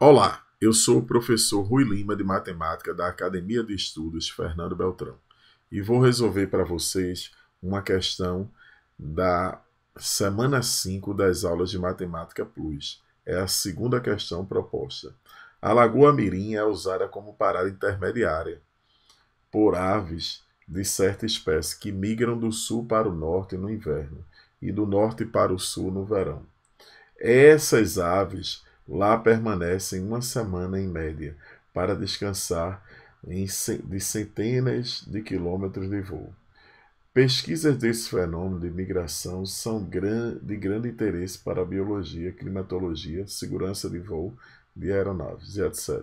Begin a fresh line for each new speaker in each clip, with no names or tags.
Olá, eu sou o professor Rui Lima de Matemática da Academia de Estudos Fernando Beltrão e vou resolver para vocês uma questão da semana 5 das aulas de Matemática Plus. É a segunda questão proposta. A Lagoa Mirim é usada como parada intermediária por aves de certa espécie que migram do sul para o norte no inverno e do norte para o sul no verão. Essas aves Lá permanecem uma semana em média para descansar de centenas de quilômetros de voo. Pesquisas desse fenômeno de migração são de grande interesse para a biologia, climatologia, segurança de voo de aeronaves e etc.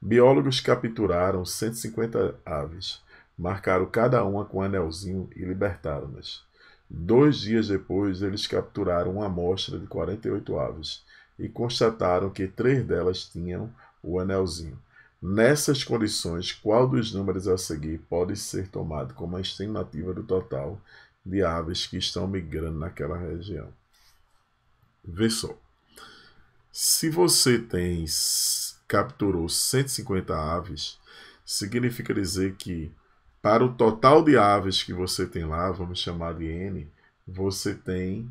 Biólogos capturaram 150 aves, marcaram cada uma com um anelzinho e libertaram-nas. Dois dias depois, eles capturaram uma amostra de 48 aves e constataram que três delas tinham o anelzinho. Nessas condições, qual dos números a seguir pode ser tomado como a estimativa do total de aves que estão migrando naquela região? Vê só. Se você tem capturou 150 aves, significa dizer que para o total de aves que você tem lá, vamos chamar de N, você tem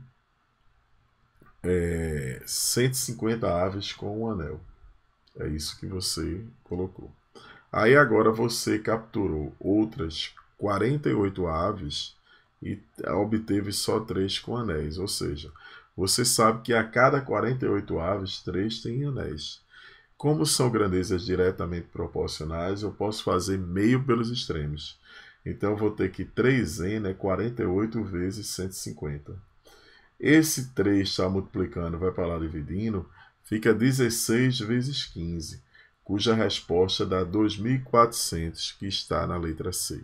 é, 150 aves com um anel. É isso que você colocou. Aí agora você capturou outras 48 aves e obteve só 3 com anéis. Ou seja, você sabe que a cada 48 aves, 3 têm anéis. Como são grandezas diretamente proporcionais, eu posso fazer meio pelos extremos. Então, eu vou ter que 3n é 48 vezes 150. Esse 3 está multiplicando, vai para lá dividindo, fica 16 vezes 15, cuja resposta dá 2.400, que está na letra C.